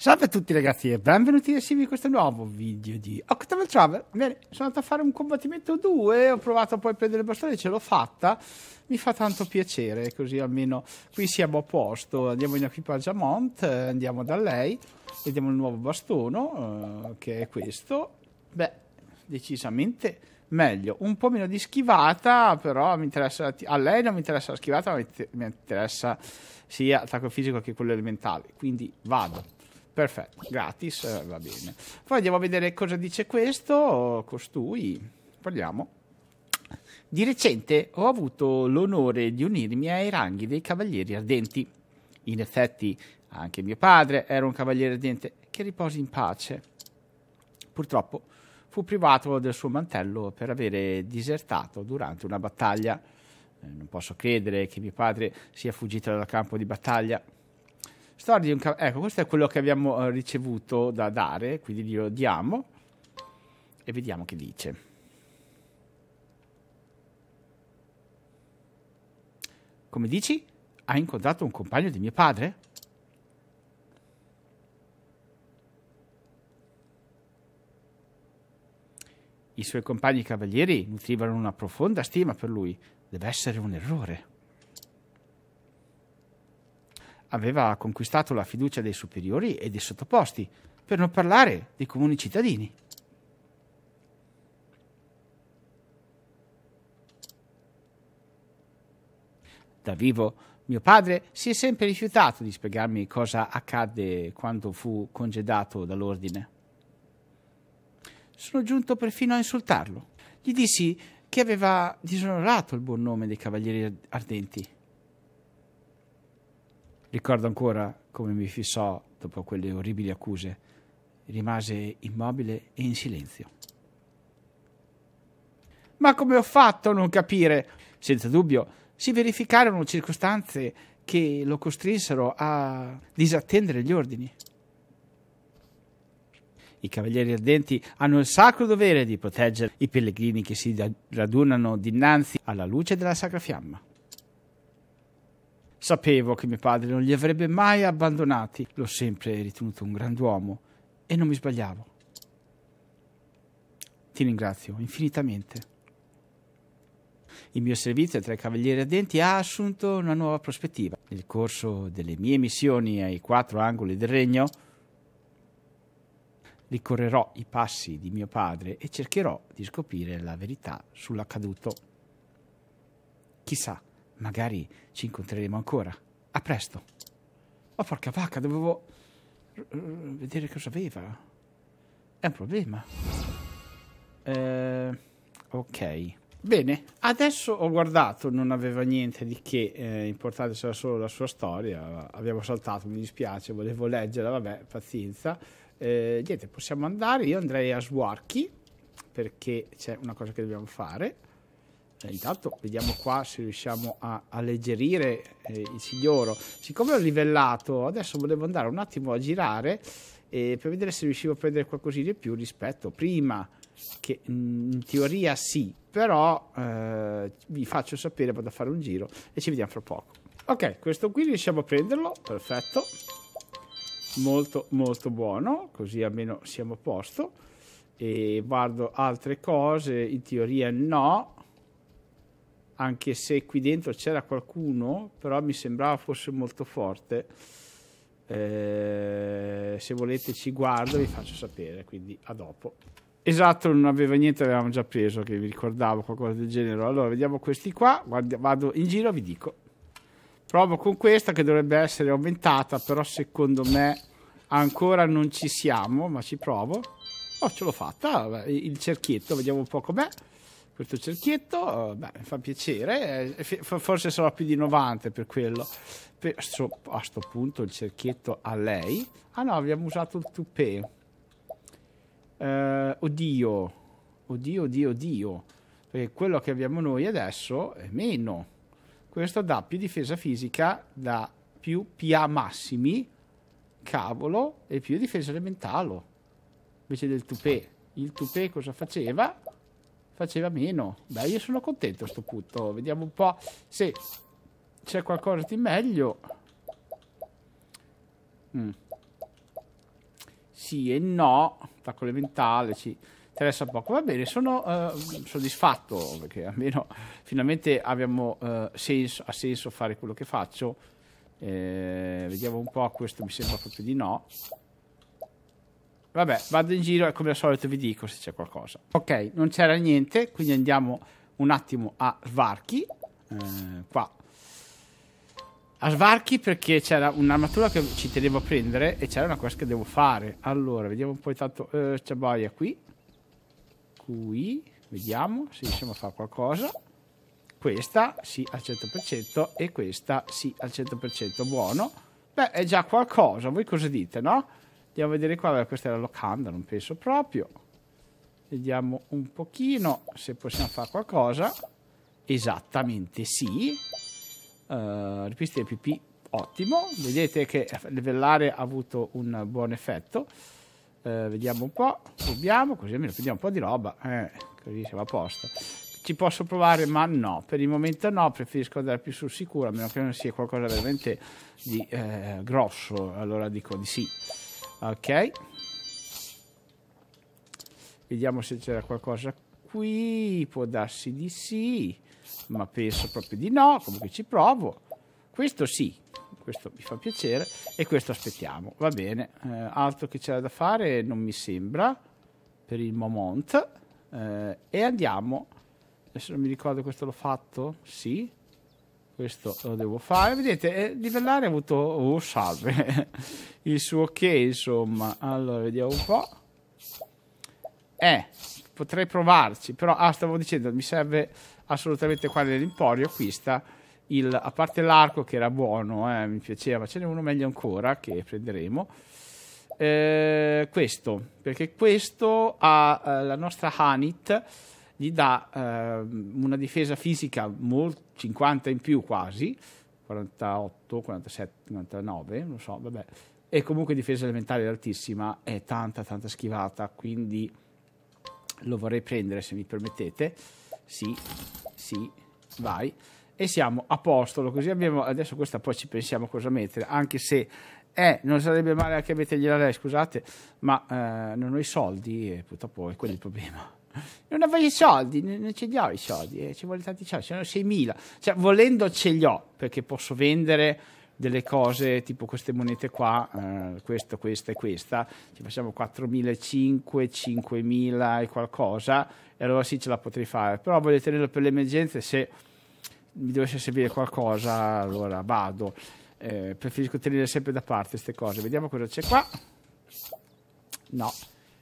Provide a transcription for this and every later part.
Salve a tutti ragazzi e benvenuti a Simi in questo nuovo video di Octaval Travel. Bene, sono andato a fare un combattimento 2, ho provato poi a prendere il bastone, ce l'ho fatta. Mi fa tanto piacere, così almeno qui siamo a posto. Andiamo in equipaggio a Mont, eh, andiamo da lei, vediamo il nuovo bastone, eh, che è questo. Beh, decisamente meglio. Un po' meno di schivata, però mi interessa, a lei non mi interessa la schivata, ma mi interessa sia l'attacco fisico che quello elementale. Quindi vado. Perfetto, gratis, eh, va bene. Poi andiamo a vedere cosa dice questo, costui, parliamo. Di recente ho avuto l'onore di unirmi ai ranghi dei Cavalieri Ardenti. In effetti anche mio padre era un Cavaliere Ardente, che riposi in pace. Purtroppo fu privato del suo mantello per avere disertato durante una battaglia. Eh, non posso credere che mio padre sia fuggito dal campo di battaglia. Storia di un cav- ecco, questo è quello che abbiamo eh, ricevuto da dare, quindi glielo diamo e vediamo che dice. Come dici? Hai incontrato un compagno di mio padre? I suoi compagni cavalieri nutrivano una profonda stima per lui. Deve essere un errore aveva conquistato la fiducia dei superiori e dei sottoposti, per non parlare dei comuni cittadini. Da vivo, mio padre si è sempre rifiutato di spiegarmi cosa accadde quando fu congedato dall'ordine. Sono giunto perfino a insultarlo. Gli dissi che aveva disonorato il buon nome dei cavalieri ardenti Ricordo ancora come mi fissò dopo quelle orribili accuse. Rimase immobile e in silenzio. Ma come ho fatto a non capire? Senza dubbio, si verificarono circostanze che lo costrinsero a disattendere gli ordini. I cavalieri ardenti hanno il sacro dovere di proteggere i pellegrini che si radunano dinanzi alla luce della sacra fiamma. Sapevo che mio padre non li avrebbe mai abbandonati, l'ho sempre ritenuto un grand'uomo e non mi sbagliavo. Ti ringrazio infinitamente. Il mio servizio tra i Cavalieri addenti ha assunto una nuova prospettiva. Nel corso delle mie missioni ai quattro angoli del regno, ricorrerò i passi di mio padre e cercherò di scoprire la verità sull'accaduto. Chissà magari ci incontreremo ancora. A presto. Ma oh, porca vacca, dovevo vedere cosa aveva. È un problema. Eh, ok. Bene, adesso ho guardato, non aveva niente di che, eh, importante c'era solo la sua storia, abbiamo saltato, mi dispiace, volevo leggerla, vabbè, pazienza. Eh, niente, possiamo andare, io andrei a Swarky, perché c'è una cosa che dobbiamo fare. Cioè, intanto vediamo qua se riusciamo a alleggerire eh, il signoro. Siccome ho livellato, adesso volevo andare un attimo a girare eh, per vedere se riuscivo a prendere qualcosina di più rispetto prima, che mm, in teoria sì, però eh, vi faccio sapere, vado a fare un giro e ci vediamo fra poco. Ok, questo qui riusciamo a prenderlo, perfetto. Molto molto buono, così almeno siamo a posto. E guardo altre cose, in teoria no, anche se qui dentro c'era qualcuno, però mi sembrava fosse molto forte. Eh, se volete ci guardo vi faccio sapere, quindi a dopo. Esatto, non aveva niente, avevamo già preso, che vi ricordavo qualcosa del genere. Allora, vediamo questi qua, guarda, vado in giro e vi dico. Provo con questa che dovrebbe essere aumentata, però secondo me ancora non ci siamo, ma ci provo. Oh, ce l'ho fatta, il cerchietto, vediamo un po' com'è questo cerchietto, eh, beh, fa piacere, eh, forse sarà più di 90 per quello. Per, so, a sto punto il cerchietto a lei. Ah no, abbiamo usato il toupé. Eh, oddio, oddio, oddio, oddio. Perché quello che abbiamo noi adesso è meno. Questo dà più difesa fisica, da più PA massimi, cavolo, e più difesa elementale. Invece del toupé. Il toupé cosa faceva? faceva meno. Beh, io sono contento a questo punto. Vediamo un po' se c'è qualcosa di meglio. Mm. Sì e no, attacco elementale, ci interessa poco. Va bene, sono eh, soddisfatto perché almeno finalmente abbiamo, eh, senso, ha senso fare quello che faccio. Eh, vediamo un po', questo mi sembra proprio di no. Vabbè, vado in giro e come al solito vi dico se c'è qualcosa. Ok, non c'era niente, quindi andiamo un attimo a Svarchi. Eh, qua. A Svarchi perché c'era un'armatura che ci tenevo a prendere e c'era una cosa che devo fare. Allora, vediamo un po' intanto. Eh, c'è Baia qui. Qui. Vediamo se riusciamo a fare qualcosa. Questa sì al 100% e questa sì al 100% buono. Beh, è già qualcosa. Voi cosa dite, no? Andiamo a vedere qua, questa è la locanda, non penso proprio. Vediamo un pochino se possiamo fare qualcosa. Esattamente sì. Uh, eh, ripiste PP, ottimo. Vedete che livellare ha avuto un buon effetto. Uh, vediamo un po', proviamo, così almeno prendiamo un po' di roba. Eh, così siamo a posto. Ci posso provare, ma no, per il momento no, preferisco andare più sul sicuro, a meno che non sia qualcosa veramente di eh, grosso, allora dico di sì. Ok. Vediamo se c'era qualcosa qui. Può darsi di sì, ma penso proprio di no. Comunque ci provo. Questo sì, questo mi fa piacere. E questo aspettiamo. Va bene. Eh, altro che c'era da fare non mi sembra per il moment. Eh, e andiamo. Adesso non mi ricordo questo l'ho fatto. Sì questo lo devo fare. Vedete, livellare eh, ha avuto... Oh, salve! il suo ok, insomma. Allora, vediamo un po'. Eh, potrei provarci, però... Ah, stavo dicendo, mi serve assolutamente qua nell'emporio, acquista... Il, a parte l'arco che era buono, eh, mi piaceva, ce n'è uno meglio ancora che prenderemo. Eh, questo, perché questo ha eh, la nostra Hanit gli dà eh, una difesa fisica molto, 50 in più quasi, 48, 47, 49, non so, vabbè, e comunque difesa elementare altissima è tanta, tanta schivata, quindi lo vorrei prendere se mi permettete. Sì, sì, vai. E siamo a posto, così abbiamo, adesso questa poi ci pensiamo cosa mettere, anche se eh, non sarebbe male anche mettergliela lei, scusate, ma eh, non ho i soldi e purtroppo è quello il problema. Non avevo i soldi, non ce li ho i soldi, eh, ci vuole tanti soldi, sono 6.000. Cioè, volendo ce li ho, perché posso vendere delle cose tipo queste monete qua, eh, questo, questa e questa, ci facciamo 4.500, 5.000 e qualcosa, e allora sì ce la potrei fare, però voglio tenerlo per le emergenze, se mi dovesse servire qualcosa allora vado, eh, preferisco tenere sempre da parte queste cose, vediamo cosa c'è qua, no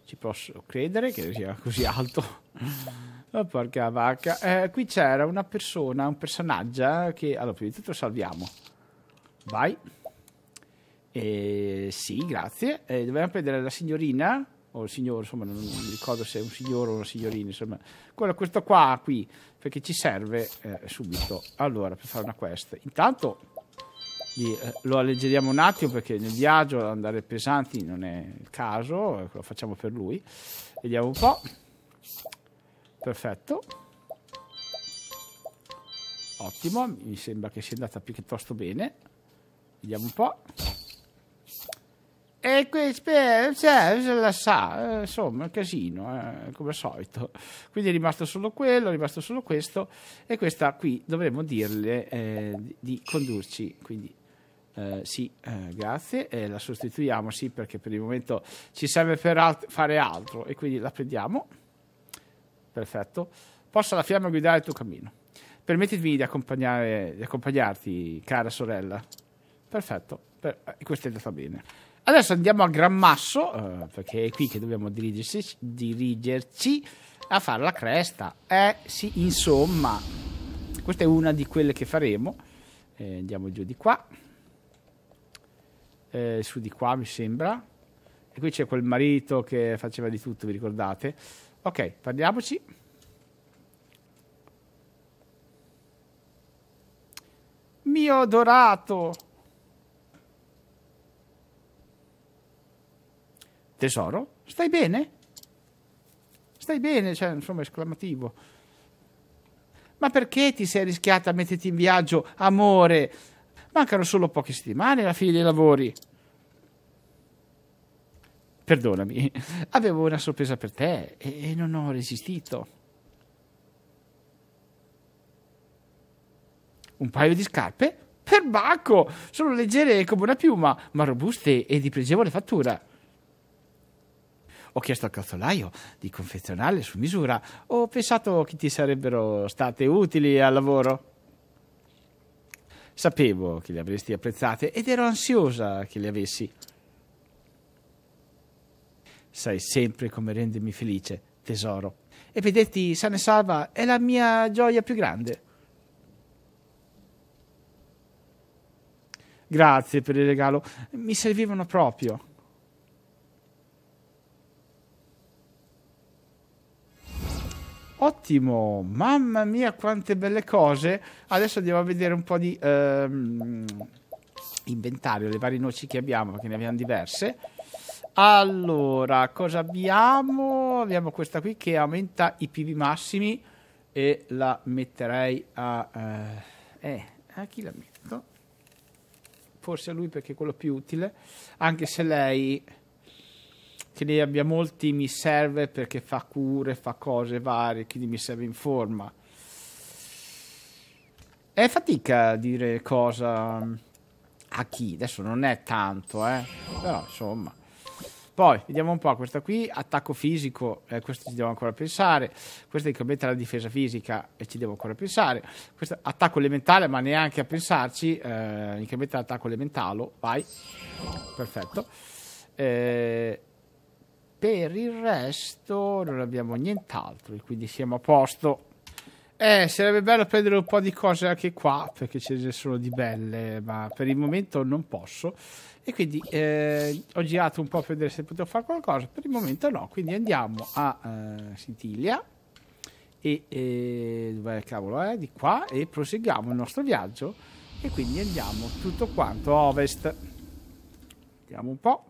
ci posso credere che sia così alto. Oh, porca vacca. Eh, qui c'era una persona, un personaggio eh, che... Allora, prima di tutto salviamo. Vai. Eh, sì, grazie. Eh, dobbiamo prendere la signorina, o il signore, insomma, non, mi ricordo se è un signore o una signorina, insomma. Quello, questo qua, qui, perché ci serve eh, subito. Allora, per fare una quest. Intanto Lì, eh, lo alleggeriamo un attimo perché nel viaggio andare pesanti non è il caso, ecco, lo facciamo per lui. Vediamo un po'. Perfetto. Ottimo, mi sembra che sia andata piuttosto bene. Vediamo un po'. E qui cioè, eh, la sa, eh, insomma, è un casino, eh, come al solito. Quindi è rimasto solo quello, è rimasto solo questo, e questa qui dovremmo dirle eh, di condurci. Quindi eh, sì, eh, grazie. Eh, la sostituiamo, sì, perché per il momento ci serve per alt fare altro e quindi la prendiamo. Perfetto. Posso alla fiamma guidare il tuo cammino. Permettimi di, di accompagnarti, cara sorella. Perfetto, per, eh, questa è andato bene. Adesso andiamo a gran masso, eh, perché è qui che dobbiamo dirigersi, dirigerci a fare la cresta. Eh sì, insomma, questa è una di quelle che faremo. Eh, andiamo giù di qua eh, su di qua mi sembra, e qui c'è quel marito che faceva di tutto, vi ricordate? Ok, parliamoci. Mio dorato! Tesoro, stai bene? Stai bene, cioè, insomma, esclamativo. Ma perché ti sei rischiata a metterti in viaggio, amore? Mancano solo poche settimane alla fine dei lavori. Perdonami, avevo una sorpresa per te e non ho resistito. Un paio di scarpe? Perbacco! Sono leggere come una piuma, ma robuste e di pregevole fattura. Ho chiesto al calzolaio di confezionarle su misura. Ho pensato che ti sarebbero state utili al lavoro. Sapevo che le avresti apprezzate ed ero ansiosa che le avessi. Sai sempre come rendermi felice, tesoro. E vederti sana e salva è la mia gioia più grande. Grazie per il regalo, mi servivano proprio. Ottimo, mamma mia quante belle cose. Adesso andiamo a vedere un po' di ehm, inventario, le varie noci che abbiamo, perché ne abbiamo diverse. Allora, cosa abbiamo? Abbiamo questa qui che aumenta i PV massimi e la metterei a... Eh, eh, a chi la metto? Forse a lui perché è quello più utile, anche se lei che ne abbia molti mi serve perché fa cure, fa cose varie, quindi mi serve in forma. È fatica a dire cosa mm, a chi, adesso non è tanto, eh? però insomma. Poi, vediamo un po', questa qui, attacco fisico, eh, questo ci devo ancora pensare, questa che aumenta la difesa fisica e eh, ci devo ancora pensare, questa, attacco elementale ma neanche a pensarci, eh, incrementa l'attacco elementalo, vai, perfetto. Eh, per il resto non abbiamo nient'altro, quindi siamo a posto. Eh, sarebbe bello prendere un po' di cose anche qua, perché ce ne sono di belle, ma per il momento non posso. E quindi eh, ho girato un po' per vedere se potevo fare qualcosa, per il momento no. Quindi andiamo a eh, Sintiglia, e, e dove cavolo è? Eh? Di qua, e proseguiamo il nostro viaggio. E quindi andiamo tutto quanto a ovest. Vediamo un po'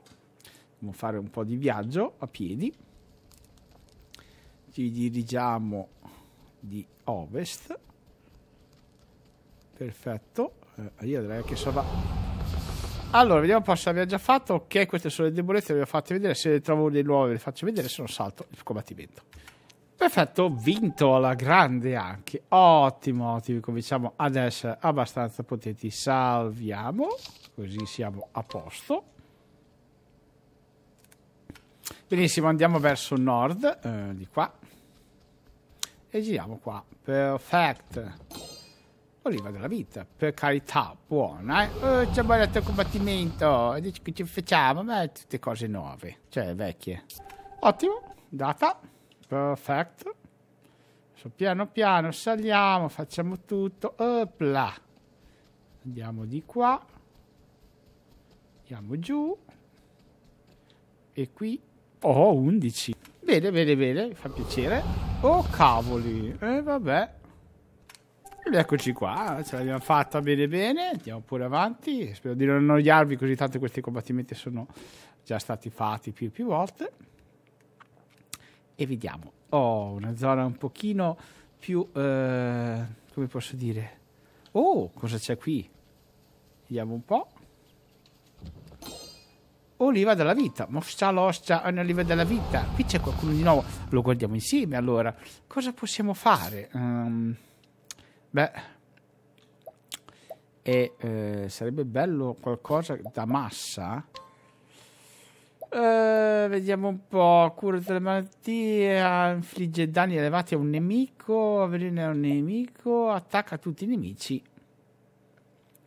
dobbiamo fare un po' di viaggio a piedi. Ci dirigiamo di ovest. Perfetto. Eh, io direi che sarà... Allora, vediamo cosa abbiamo già fatto. Ok, queste sono le debolezze, le ho fatte vedere. Se trovo dei nuovi le faccio vedere, se non salto il combattimento. Perfetto, vinto alla grande anche. Ottimo, ottimo. Cominciamo ad essere abbastanza potenti. Salviamo, così siamo a posto. Benissimo, andiamo verso nord, eh, di qua. E giriamo qua. Perfetto. Oliva della vita, per carità, buona. Eh? Oh, eh, ci abbiamo detto combattimento. dici che ci facciamo? Beh, tutte cose nuove, cioè vecchie. Ottimo, data. Perfetto. So, piano piano saliamo, facciamo tutto. Opla. Andiamo di qua. Andiamo giù. E qui Oh, 11. Bene, bene, bene, mi fa piacere. Oh, cavoli. E eh, vabbè. Ed eccoci qua, ce l'abbiamo fatta bene bene, andiamo pure avanti. Spero di non annoiarvi così tanto questi combattimenti sono già stati fatti più e più volte. E vediamo. Oh, una zona un pochino più... Eh, come posso dire? Oh, cosa c'è qui? Vediamo un po'. Oliva della vita, Mofsa l'ostia è un'oliva della vita. Qui c'è qualcuno di nuovo, lo guardiamo insieme allora. Cosa possiamo fare? Um, beh, e, eh, sarebbe bello qualcosa da massa. Uh, vediamo un po'. Cura delle malattie, infligge danni elevati a un nemico, avvelena un nemico, attacca tutti i nemici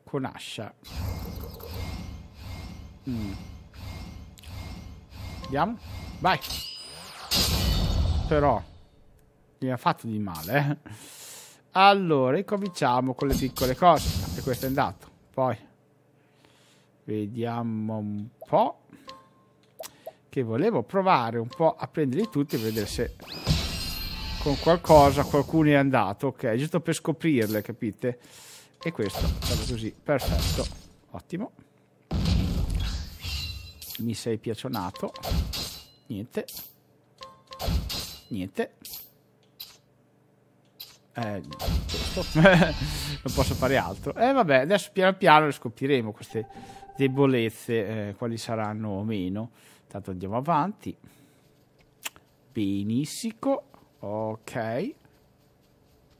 con ascia. Mm. Vediamo. Vai. Però. Mi ha fatto di male. Eh. Allora, ricominciamo con le piccole cose. E questo è andato. Poi. Vediamo un po'. Che volevo provare un po' a prenderli tutti e vedere se con qualcosa qualcuno è andato. Ok, giusto per scoprirle, capite? E questo, proprio così. Perfetto. Ottimo. Mi sei piacionato. Niente. Niente. Eh, non posso fare altro. E eh, vabbè, adesso piano piano scopriremo queste debolezze, eh, quali saranno o meno. Tanto andiamo avanti. Benissimo. Ok.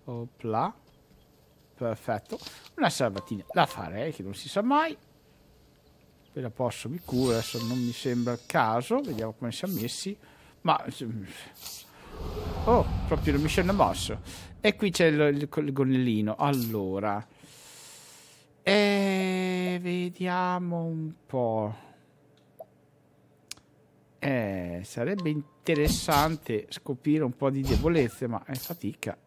Opla. Perfetto. Una salvatina da fare, eh, che non si sa mai ve posso mi cura, adesso non mi sembra il caso, vediamo come siamo messi, ma... Oh, proprio non mi sono mosso. E qui c'è il, il, il gonnellino, allora... E eh, vediamo un po'. Eh, sarebbe interessante scoprire un po' di debolezze, ma è fatica.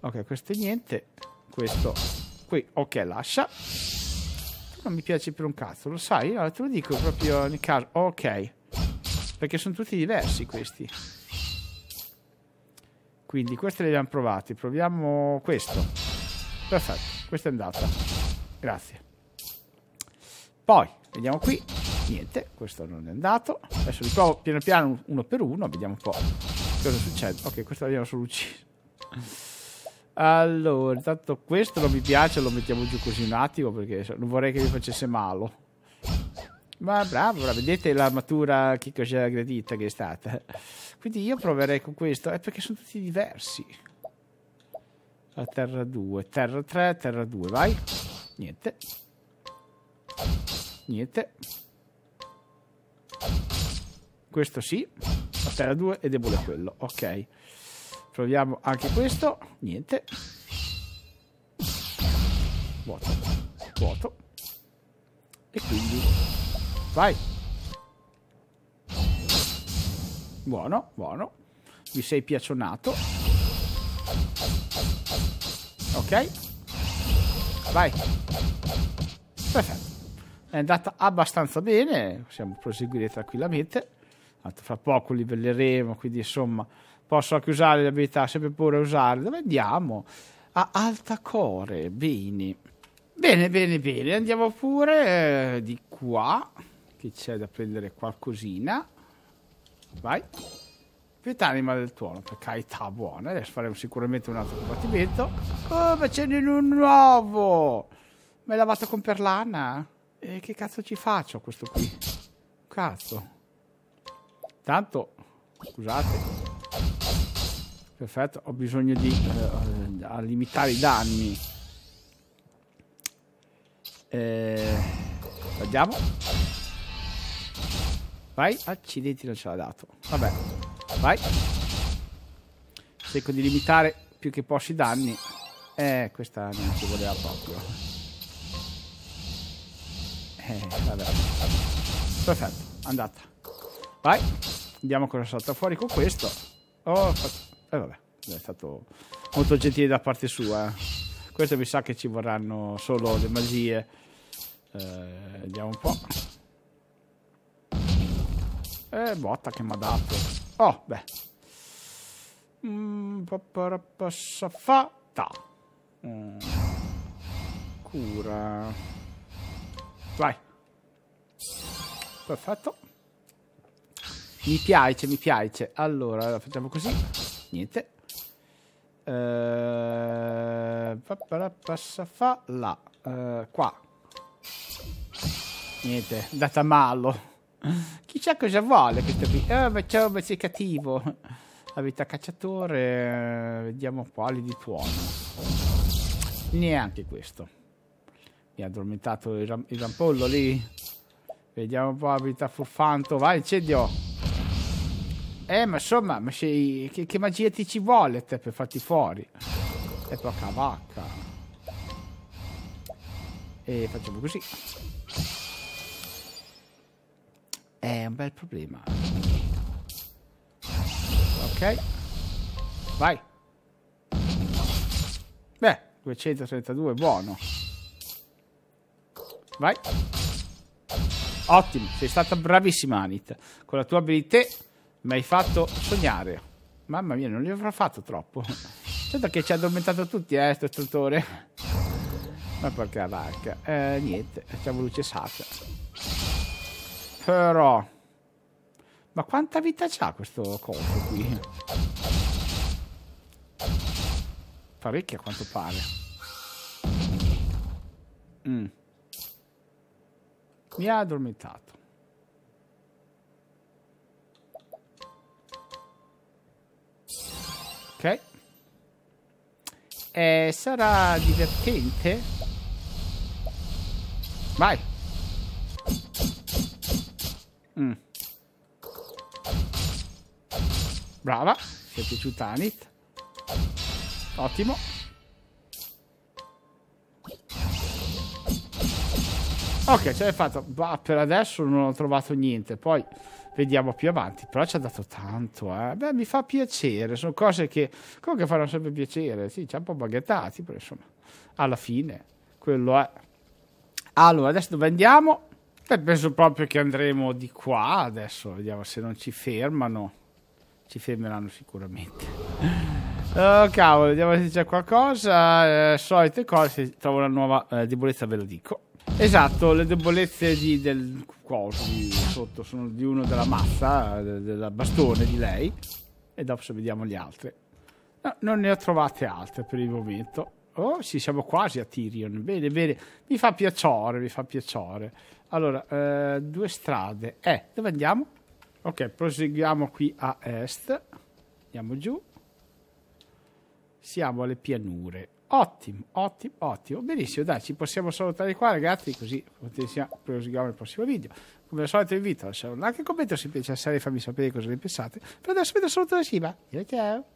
Ok, questo è niente. Questo qui, ok, lascia non mi piace per un cazzo, lo sai? Allora te lo dico proprio nel caso. Ok. Perché sono tutti diversi questi. Quindi queste li abbiamo provati. Proviamo questo. Perfetto, questa è andata. Grazie. Poi, vediamo qui. Niente, questo non è andato. Adesso li provo piano piano uno per uno, vediamo un po' cosa succede. Ok, questo l'abbiamo solo ucciso. Allora, intanto questo non mi piace, lo mettiamo giù così un attimo perché non vorrei che mi facesse male. Ma bravo, bravo. vedete l'armatura che cos'è aggredita che è stata. Quindi io proverei con questo, è eh, perché sono tutti diversi. La terra 2, terra 3, terra 2, vai. Niente. Niente. Questo sì. La terra 2 è debole quello, ok. Proviamo anche questo. Niente. Vuoto. Vuoto. E quindi... Vai. Buono, buono. Mi sei piaccionato. Ok. Vai. Perfetto. È andata abbastanza bene. Possiamo proseguire tranquillamente. Tanto fra poco livelleremo, quindi insomma Posso anche usare le abilità, sempre pure usarle. Vediamo. A alta core, bene. Bene, bene, bene. Andiamo pure eh, di qua. Che c'è da prendere qualcosina. Vai. Pietà anima del tuono, per carità buona. Adesso faremo sicuramente un altro combattimento. Oh, ma ce n'è un nuovo! Me l'ha lavato con perlana? E che cazzo ci faccio questo qui? Cazzo. Tanto, scusate. Perfetto, ho bisogno di eh, limitare i danni. Eh, andiamo. Vai, accidenti non ce l'ha dato. Vabbè, vai. Cerco di limitare più che posso i danni. Eh, questa non ci voleva proprio. Eh, vabbè. Perfetto, andata. Vai, vediamo cosa salta fuori con questo. Oh, fatto eh, vabbè, è stato molto gentile da parte sua. Questo mi sa che ci vorranno solo le magie. Eh, vediamo un po'. Eh, botta che mi ha dato. Oh, beh. Mm, fatta. Mm. Cura. Vai. Perfetto. Mi piace, mi piace. Allora, facciamo così niente. Eh, passa fa là, eh, qua. Niente, data malo. Chissà cosa vuole questo qui. Ah, ma ciao, ma sei cattivo. La vita cacciatore, eh, vediamo quali di tuono. Neanche questo. Mi ha addormentato il, ram il rampollo lì. Vediamo un po' la vita furfanto. Vai, incendio! Eh, ma insomma, ma sei... che, che, magia ti ci vuole te per farti fuori? E poca vacca. E facciamo così. È un bel problema. Ok. Vai. Beh, 232, buono. Vai. Ottimo, sei stata bravissima Anit. Con la tua abilità mi hai fatto sognare. Mamma mia, non li avrò fatto troppo. Certo che ci ha addormentato tutti, eh, sto istruttore. Ma porca vacca. Eh, niente, facciamo luce sacra. Però... Ma quanta vita c'ha questo coso qui? Parecchia a quanto pare. Mm. Mi ha addormentato. Ok. Eh, sarà divertente? Vai. Mm. Brava, ti è piaciuta Anit. Ottimo. Ok, ce l'hai fatto. Bah, per adesso non ho trovato niente. Poi vediamo più avanti. Però ci ha dato tanto, eh. Beh, mi fa piacere, sono cose che comunque faranno sempre piacere. Sì, ci ha un po' baghettati, però insomma, alla fine quello è. Allora, adesso dove andiamo? Beh, penso proprio che andremo di qua adesso, vediamo se non ci fermano. Ci fermeranno sicuramente. Oh, cavolo, vediamo se c'è qualcosa. Eh, solite cose, se trovo una nuova eh, debolezza ve lo dico. Esatto, le debolezze di, del quasi sotto sono di uno della massa, del bastone di lei, e dopo vediamo gli altri. No, non ne ho trovate altre per il momento. Oh, sì, siamo quasi a Tyrion. Bene, bene, mi fa piacere, mi fa piacere. Allora, eh, due strade. Eh, dove andiamo? Ok, proseguiamo qui a est. Andiamo giù. Siamo alle pianure. Ottimo, ottimo, ottimo. Benissimo, dai, ci possiamo salutare qua, ragazzi, così proseguiamo il prossimo video. Come al solito vi invito a lasciare un like e un commento se vi piace e fammi sapere cosa ne pensate. Per adesso vi saluto da Shiba. Ciao ciao!